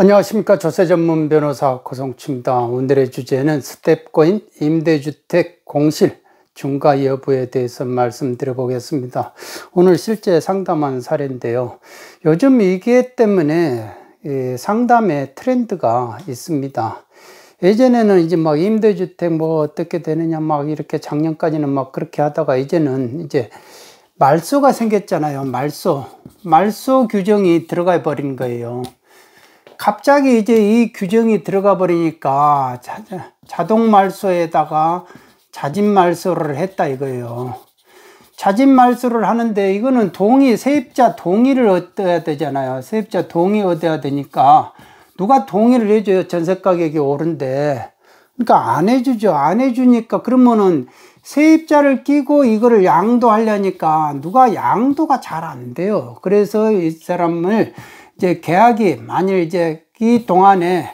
안녕하십니까 조세 전문 변호사 고성춘입니다. 오늘의 주제는 스텝코인 임대주택 공실 중과 여부에 대해서 말씀드려 보겠습니다. 오늘 실제 상담한 사례인데요. 요즘 이게 때문에 예, 상담의 트렌드가 있습니다. 예전에는 이제 막 임대주택 뭐 어떻게 되느냐 막 이렇게 작년까지는 막 그렇게 하다가 이제는 이제 말소가 생겼잖아요. 말소. 말소 규정이 들어가 버린 거예요. 갑자기 이제 이 규정이 들어가 버리니까 자, 동 말소에다가 자진 말소를 했다 이거예요. 자진 말소를 하는데 이거는 동의, 세입자 동의를 얻어야 되잖아요. 세입자 동의 얻어야 되니까 누가 동의를 해줘요. 전세 가격이 오른데. 그러니까 안 해주죠. 안 해주니까 그러면은 세입자를 끼고 이거를 양도하려니까 누가 양도가 잘 안 돼요. 그래서 이 사람을 이제 계약이 만일 이제 이 동안에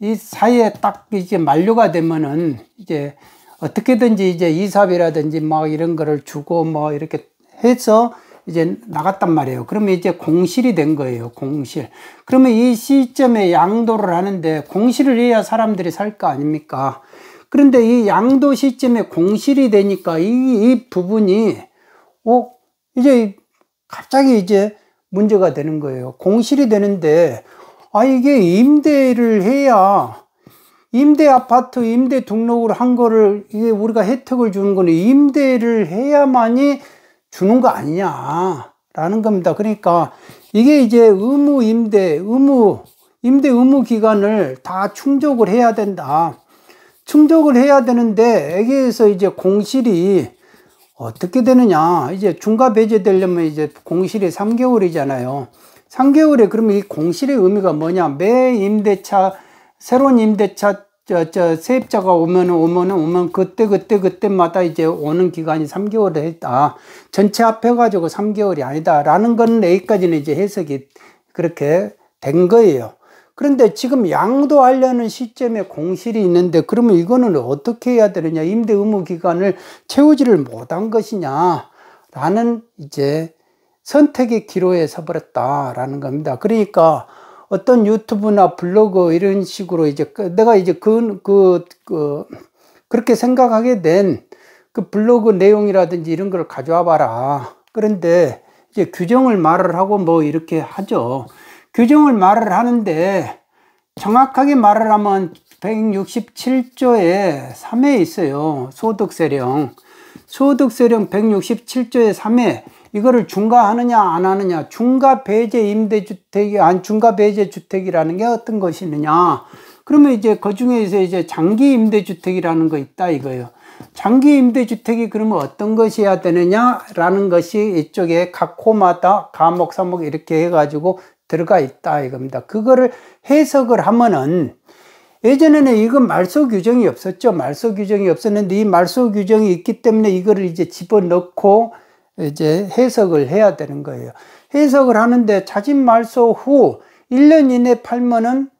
이 사이에 딱 이제 만료가 되면은 이제 어떻게든지 이제 이사비라든지 뭐 이런 거를 주고 뭐 이렇게 해서 이제 나갔단 말이에요. 그러면 이제 공실이 된 거예요. 공실. 그러면 이 시점에 양도를 하는데 공실을 해야 사람들이 살 거 아닙니까? 그런데 이 양도 시점에 공실이 되니까 이, 이 부분이 어 이제 갑자기 이제 문제가 되는 거예요. 공실이 되는데, 아, 이게 임대를 해야 임대 아파트, 임대 등록을 한 거를 이게 우리가 혜택을 주는 거는 임대를 해야만이 주는 거 아니냐라는 겁니다. 그러니까 이게 이제 의무 임대, 의무 임대 의무 기간을 다 충족을 해야 된다. 충족을 해야 되는데 여기에서 이제 공실이 어떻게 되느냐 이제 중과 배제되려면 이제 공실이 3개월이잖아요 3개월에 그러면 이 공실의 의미가 뭐냐 매 임대차 새로운 임대차 저, 저 세입자가 오면오면 오면 그때 그때 그때마다 이제 오는 기간이 3개월에 했다 전체 합해 가지고 3개월이 아니다 라는 건 여기까지는 이제 해석이 그렇게 된 거예요 그런데 지금 양도하려는 시점에 공실이 있는데 그러면 이거는 어떻게 해야 되느냐 임대 의무 기간을 채우지를 못한 것이냐 라는 이제 선택의 기로에 서버렸다라는 겁니다 그러니까 어떤 유튜브나 블로그 이런 식으로 이제 그 내가 이제 그, 그, 그 그렇게 생각하게 된 그 블로그 내용이라든지 이런 걸 가져와 봐라 그런데 이제 규정을 말을 하고 뭐 이렇게 하죠 규정을 말을 하는데 정확하게 말을 하면 1 6 7조에 3에 있어요. 소득세령. 소득세령 1 6 7조에 3에 이거를 중과하느냐 안 하느냐 중과 배제 임대주택이 안 중과 배제 주택이라는 게 어떤 것이느냐 그러면 이제 그 중에서 이제 장기 임대주택이라는 거 있다 이거예요 장기 임대주택이 그러면 어떤 것이어야 되느냐 라는 것이 이쪽에 각 호마다 감옥 사목 이렇게 해가지고 들어가 있다 이겁니다. 그거를 해석을 하면은 예전에는 이건 말소 규정이 없었죠. 말소 규정이 없었는데 이 말소 규정이 있기 때문에 이거를 이제 집어넣고 이제 해석을 해야 되는 거예요. 해석을 하는데 자진 말소 후 1년 이내 팔면은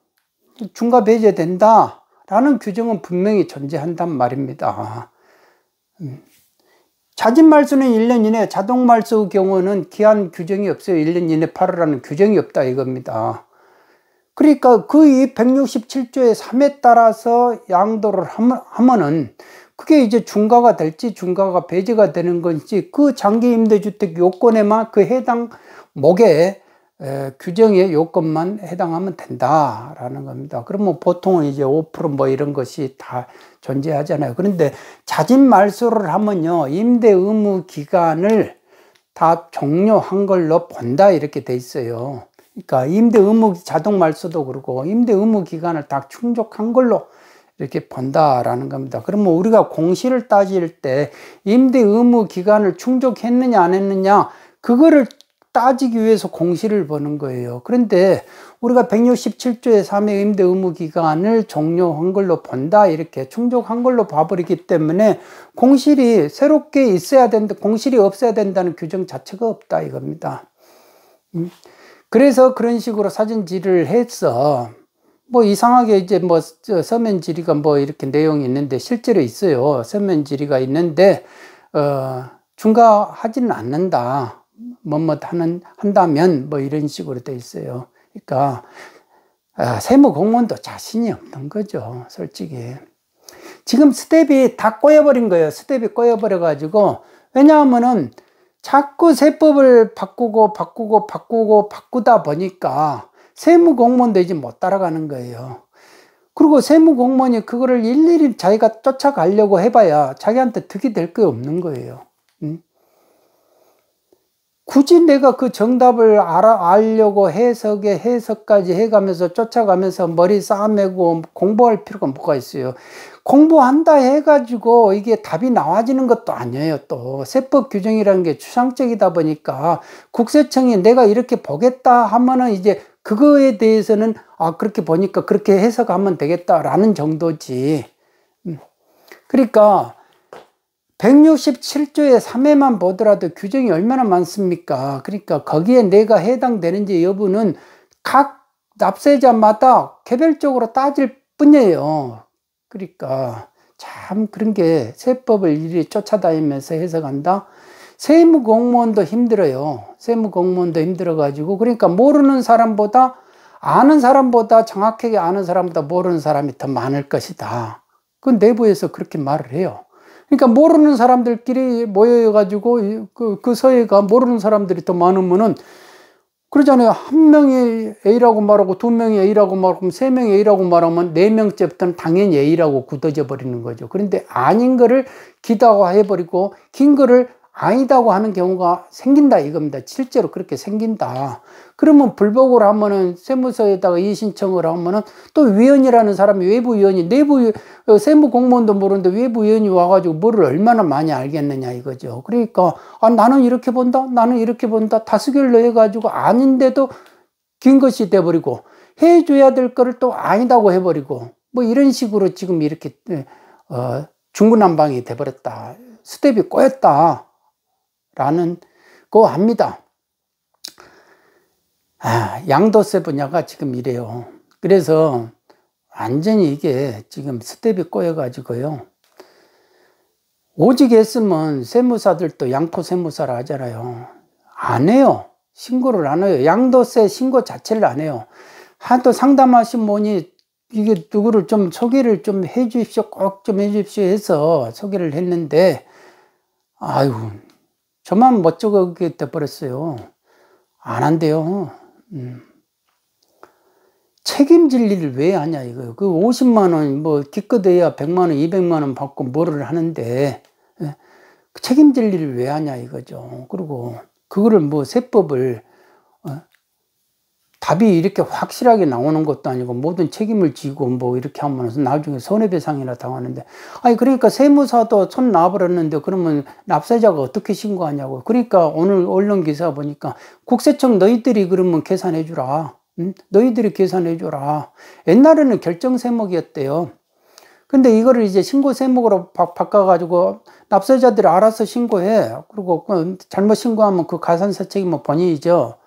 중과 배제된다. 라는 규정은 분명히 존재한단 말입니다. 아, 음. 자진 말소는 1년 이내, 자동 말소 경우는 기한 규정이 없어요. 1년 이내 팔으라는 규정이 없다 이겁니다. 그러니까 그 이 167조의 3에 따라서 양도를 하면은 그게 이제 중과가 될지 중과가 배제가 되는 건지 그 장기 임대주택 요건에만 그 해당 목에 에, 규정의 요건만 해당하면 된다라는 겁니다. 그러면 뭐 보통은 이제 5%뭐 이런 것이 다 존재하잖아요. 그런데 자진 말소를 하면요, 임대 의무 기간을 다 종료한 걸로 본다 이렇게 돼 있어요. 그러니까 임대 의무 자동 말소도 그렇고 임대 의무 기간을 다 충족한 걸로 이렇게 본다라는 겁니다. 그러면 뭐 우리가 공시를 따질 때 임대 의무 기간을 충족했느냐 안 했느냐 그거를 따지기 위해서 공시를 보는 거예요. 그런데 우리가 167조의 3의 임대 의무 기간을 종료한 걸로 본다 이렇게 충족한 걸로 봐버리기 때문에 공실이 새롭게 있어야 된다 공실이 없어야 된다는 규정 자체가 없다 이겁니다. 음. 그래서 그런 식으로 사진질을 해서 뭐 이상하게 이제 뭐 서면 질의가 뭐 이렇게 내용이 있는데 실제로 있어요. 서면 질의가 있는데 어 중과하지는 않는다. 뭐뭐 뭐 하는 한다면 뭐 이런 식으로 돼 있어요. 그러니까 아, 세무 공무원도 자신이 없는 거죠, 솔직히. 지금 스텝이 다 꼬여버린 거예요. 스텝이 꼬여버려가지고 왜냐하면은 자꾸 세법을 바꾸고 바꾸고 바꾸고 바꾸다 보니까 세무 공무원도 이제 못 따라가는 거예요. 그리고 세무 공무원이 그거를 일일이 자기가 쫓아가려고 해봐야 자기한테 득이 될 게 없는 거예요. 응? 음? 굳이 내가 그 정답을 알아, 알려고 해석에 해석까지 해가면서 쫓아가면서 머리 싸매고 공부할 필요가 뭐가 있어요. 공부한다 해가지고 이게 답이 나와지는 것도 아니에요. 또 세법 규정이라는 게 추상적이다 보니까 국세청이 내가 이렇게 보겠다 하면은 이제 그거에 대해서는 아 그렇게 보니까 그렇게 해석하면 되겠다라는 정도지. 음. 그러니까 167조의 3회만 보더라도 규정이 얼마나 많습니까? 그러니까 거기에 내가 해당되는지 여부는 각 납세자마다 개별적으로 따질 뿐이에요. 그러니까 참 그런 게 세법을 일일이 쫓아다니면서 해석한다. 세무 공무원도 힘들어요. 세무 공무원도 힘들어 가지고 그러니까 모르는 사람보다 아는 사람보다 정확하게 아는 사람보다 모르는 사람이 더 많을 것이다. 그건 내부에서 그렇게 말을 해요. 그러니까 모르는 사람들끼리 모여가지고 그, 그 서예가 모르는 사람들이 더 많으면은 그러잖아요. 한 명이 A라고 말하고 두 명이 A라고 말하고 세 명이 A라고 말하면 네 명째부터는 당연히 A라고 굳어져 버리는 거죠. 그런데 아닌 거를 기다고 해버리고 긴 거를 아니다고 하는 경우가 생긴다 이겁니다. 실제로 그렇게 생긴다. 그러면 불복을 하면은 세무서에다가 이의신청을 하면은 또 위원이라는 사람이 외부 위원이 내부 어, 세무 공무원도 모르는데 외부 위원이 와가지고 뭐를 얼마나 많이 알겠느냐 이거죠. 그러니까 아 나는 이렇게 본다, 나는 이렇게 본다 다수결로 해가지고 아닌데도 긴 것이 돼버리고 해줘야 될 거를 또 아니다고 해버리고 뭐 이런 식으로 지금 이렇게 어, 중구난방이 돼버렸다. 스텝이 꼬였다. 라는 거 합니다. 아, 양도세 분야가 지금 이래요. 그래서 완전히 이게 지금 스텝이 꼬여가지고요. 오직 했으면 세무사들도 양코 세무사라 하잖아요. 안 해요. 신고를 안 해요. 양도세 신고 자체를 안 해요. 하도 상담하신 분이 이게 누구를 좀 소개를 좀해 주십시오. 꼭 좀해 주십시오 해서 소개를 했는데, 아유, 저만 멋쩍게 돼버렸어요. 안 한대요. 음. 책임질 일을 왜 하냐 이거그 50만 원, 뭐 기껏해야 100만 원, 200만 원 받고 뭐를 하는데 예. 책임질 일을 왜 하냐 이거죠. 그리고 그거를 뭐 세법을 어, 답이 이렇게 확실하게 나오는 것도 아니고 모든 책임을 지고 뭐 이렇게 하면 서 나중에 손해배상이나 당하는데 아니 그러니까 세무사도 손 놔버렸는데 그러면 납세자가 어떻게 신고하냐고 그러니까 오늘 언론 기사 보니까 국세청 너희들이 그러면 계산해 주라 응? 너희들이 계산해 주라 옛날에는 결정 세목이었대요 근데 이거를 이제 신고 세목으로 바, 바꿔가지고 납세자들이 알아서 신고해 그리고 그 잘못 신고하면 그 가산세 책임은 뭐 본인이죠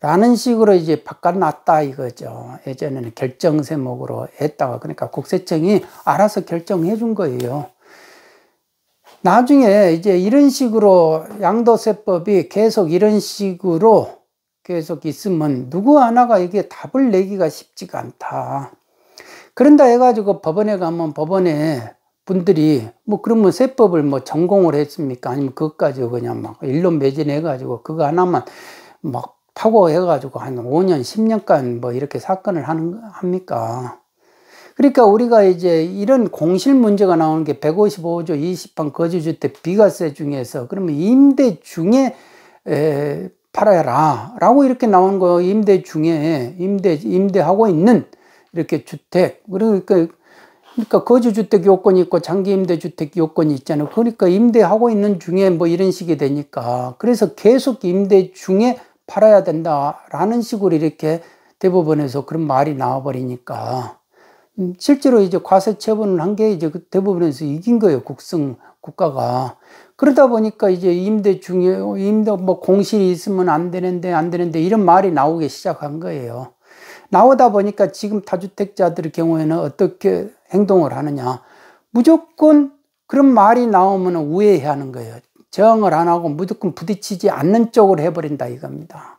라는 식으로 이제 바꿔놨다 이거죠. 예전에는 결정 세목으로 했다가 그러니까 국세청이 알아서 결정해 준 거예요. 나중에 이제 이런 식으로 양도세법이 계속 이런 식으로 계속 있으면 누구 하나가 이게 답을 내기가 쉽지가 않다. 그런다 해가지고 법원에 가면 법원에 분들이 뭐 그러면 세법을 뭐 전공을 했습니까? 아니면 그것까지 그냥 막 일론 매진해가지고 그거 하나만 막 파고해가지고 한 5년, 10년간 뭐 이렇게 사건을 하는, 합니까? 그러니까 우리가 이제 이런 공실 문제가 나오는 게 155조 20방 거주주택 비과세 중에서 그러면 임대 중에 에, 팔아라 야 라고 이렇게 나온거 임대 중에 임대 임대하고 있는 이렇게 주택 그러니까 그러니까 거주주택 요건이 있고 장기임대주택 요건이 있잖아요 그러니까 임대하고 있는 중에 뭐 이런 식이 되니까 그래서 계속 임대 중에 팔아야 된다라는 식으로 이렇게 대법원에서 그런 말이 나와버리니까 음, 실제로 이제 과세 처분을 한 게 이제 그 대법원에서 이긴 거예요 국승 국가가 그러다 보니까 이제 임대 중에 임대 뭐 공실이 있으면 안 되는데 안 되는데 이런 말이 나오기 시작한 거예요 나오다 보니까 지금 다주택자들의 경우에는 어떻게 행동을 하느냐 무조건 그런 말이 나오면 우회해야 하는 거예요 저항을 안 하고 무조건 부딪히지 않는 쪽으로 해버린다 이겁니다.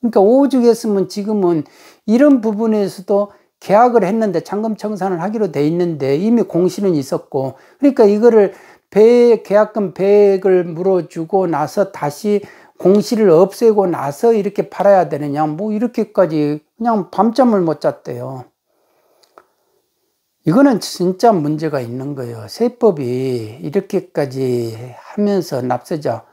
그러니까 오죽했으면 지금은 이런 부분에서도 계약을 했는데 잔금 청산을 하기로 돼 있는데 이미 공시는 있었고 그러니까 이거를 배 계약금 배액을 물어주고 나서 다시 공시를 없애고 나서 이렇게 팔아야 되느냐 뭐 이렇게까지 그냥 밤잠을 못 잤대요. 이거는 진짜 문제가 있는 거예요. 세법이 이렇게까지 하면서 납세자,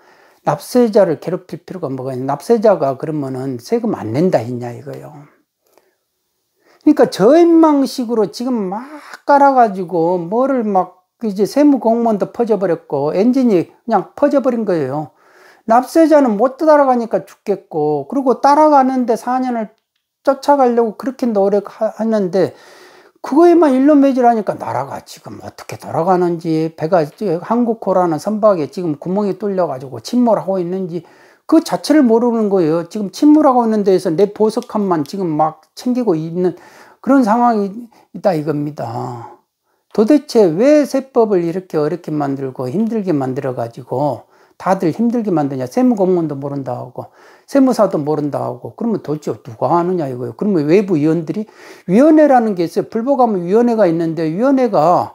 납세자를 괴롭힐 필요가 뭐가 있냐. 납세자가 그러면은 세금 안 낸다 했냐 이거요. 그러니까 저인망식으로 지금 막 깔아가지고 뭐를 막 이제 세무공무원도 퍼져버렸고 엔진이 그냥 퍼져버린 거예요. 납세자는 못 따라가니까 죽겠고 그리고 따라가는데 4년을 쫓아가려고 그렇게 노력하는데 그거에만 일론 매질하니까 나라가 지금 어떻게 돌아가는지 배가 한국호라는 선박에 지금 구멍이 뚫려가지고 침몰하고 있는지 그 자체를 모르는 거예요. 지금 침몰하고 있는 데에서 내 보석함만 지금 막 챙기고 있는 그런 상황이 있다 이겁니다. 도대체 왜 세법을 이렇게 어렵게 만들고 힘들게 만들어 가지고 다들 힘들게 만드냐 세무공무원도 모른다 하고 세무사도 모른다 하고 그러면 도대체 누가 하느냐 이거예요. 그러면 외부 위원들이 위원회라는 게 있어요. 불하면 위원회가 있는데 위원회가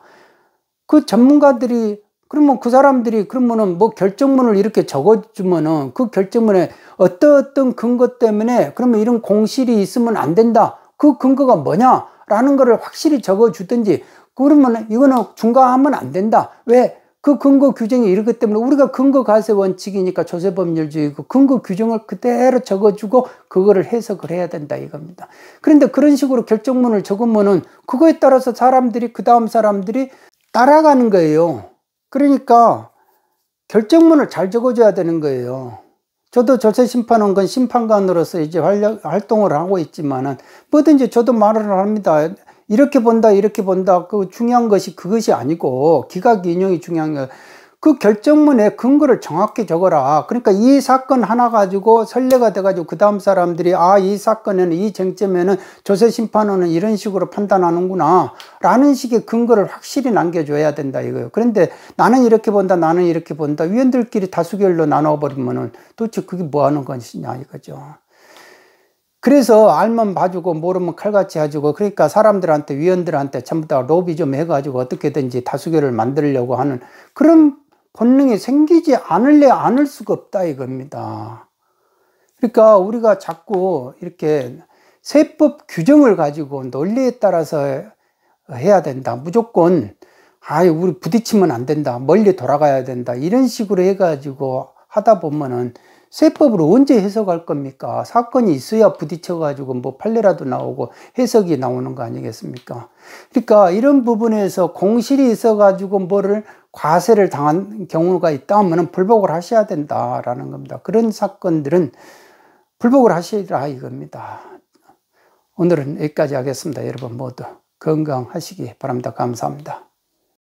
그 전문가들이 그러면 그 사람들이 그러면은 뭐 결정문을 이렇게 적어주면은 그 결정문에 어떤어떤 근거 때문에 그러면 이런 공실이 있으면 안 된다. 그 근거가 뭐냐라는 거를 확실히 적어주든지 그러면 이거는 중과하면 안 된다. 왜? 그 근거 규정이 이렇기 때문에 우리가 근거 가세 원칙이니까 조세법률주의고 근거 규정을 그대로 적어주고 그거를 해석을 해야 된다 이겁니다. 그런데 그런 식으로 결정문을 적으면은 그거에 따라서 사람들이 그 다음 사람들이 따라가는 거예요. 그러니까 결정문을 잘 적어줘야 되는 거예요. 저도 조세심판은건 심판관으로서 이제 활력, 활동을 하고 있지만은 뭐든지 저도 말을 합니다. 이렇게 본다 이렇게 본다 그 중요한 것이 그것이 아니고 기각 인용이 중요한 거. 그 결정문에 근거를 정확히 적어라. 그러니까 이 사건 하나 가지고 선례가 돼가지고 그 다음 사람들이 아 이 사건에는 이 쟁점에는 조세 심판원은 이런 식으로 판단하는구나 라는 식의 근거를 확실히 남겨줘야 된다 이거예요. 그런데 나는 이렇게 본다 나는 이렇게 본다 위원들끼리 다수결로 나눠버리면은 도대체 그게 뭐 하는 것이냐 이거죠. 그래서 알만 봐주고 모르면 칼같이 해주고 그러니까 사람들한테 위원들한테 전부 다 로비 좀 해가지고 어떻게든지 다수결을 만들려고 하는 그런 본능이 생기지 않을래 않을 수가 없다 이겁니다. 그러니까 우리가 자꾸 이렇게 세법 규정을 가지고 논리에 따라서 해야 된다. 무조건 아유 우리 부딪히면 안 된다. 멀리 돌아가야 된다. 이런 식으로 해가지고 하다 보면은 세법으로 언제 해석할 겁니까? 사건이 있어야 부딪혀가지고 뭐 판례라도 나오고 해석이 나오는 거 아니겠습니까? 그러니까 이런 부분에서 공실이 있어가지고 뭐를 과세를 당한 경우가 있다면 불복을 하셔야 된다라는 겁니다. 그런 사건들은 불복을 하시라 이겁니다. 오늘은 여기까지 하겠습니다. 여러분 모두 건강하시기 바랍니다. 감사합니다.